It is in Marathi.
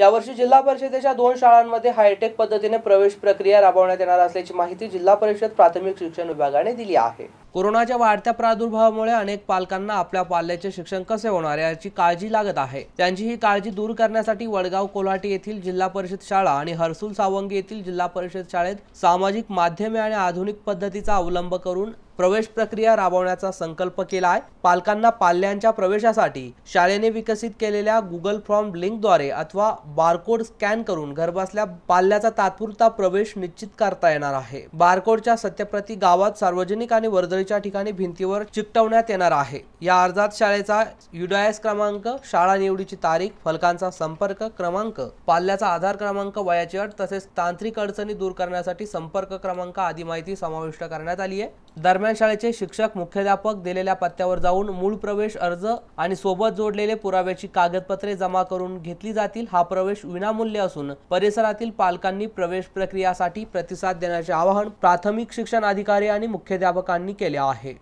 यावर्षी जिल्हा परिषदेच्या दोन शाळांमध्ये हायटेक पद्धतीने प्रवेश प्रक्रिया राबवण्यात येणार असल्याची माहिती जिल्हा परिषद प्राथमिक शिक्षण विभागाने दिली आहे कोरोनाच्या वाढत्या प्रादुर्भावामुळे अनेक पालकांना आपल्या पाल्याचे शिक्षण कसे होणार याची काळजी लागत आहे त्यांची ही काळजी दूर करण्यासाठी वडगाव कोल्हाटी येथील जिल्हा परिषद शाळा आणि हर्सुल सावंगी येथील जिल्हा परिषद शाळेत सामाजिक माध्यमे आणि आधुनिक पद्धतीचा अवलंब करून प्रवेश प्रक्रिया राबवण्याचा संकल्प केला आहे पालकांना पाल्यांच्या प्रवेशासाठी शाळेने विकसित केलेल्या गुगल फॉर्म लिंकद्वारे अथवा बारकोड स्कॅन करून घरबसल्या पाल्याचा तात्पुरता प्रवेश निश्चित करता येणार आहे बारकोडच्या सत्यप्रती गावात सार्वजनिक आणि वर्दळी शाळेच्या ठिकाणी भिंतीवर चिकटवण्यात येणार आहे या अर्जात शाळेचा युडायस क्रमांक शाळा निवडीची तारीख फलकांचा संपर्क क्रमांक पाल्याचा आधार क्रमांक वयाची अट तसेच तांत्रिक अडचणी दूर करण्यासाठी संपर्क क्रमांक आदी माहिती समाविष्ट करण्यात आली आहे दरम्यान शाळेचे शिक्षक मुख्याध्यापक दिलेल्या पत्त्यावर जाऊन मूळ प्रवेश अर्ज आणि सोबत जोडलेले पुराव्याची कागदपत्रे जमा करून घेतली जातील हा प्रवेश विनामूल्य असून परिसरातील पालकांनी प्रवेश प्रक्रियासाठी प्रतिसाद देण्याचे आवाहन प्राथमिक शिक्षण अधिकारी आणि मुख्याध्यापकांनी केले आहे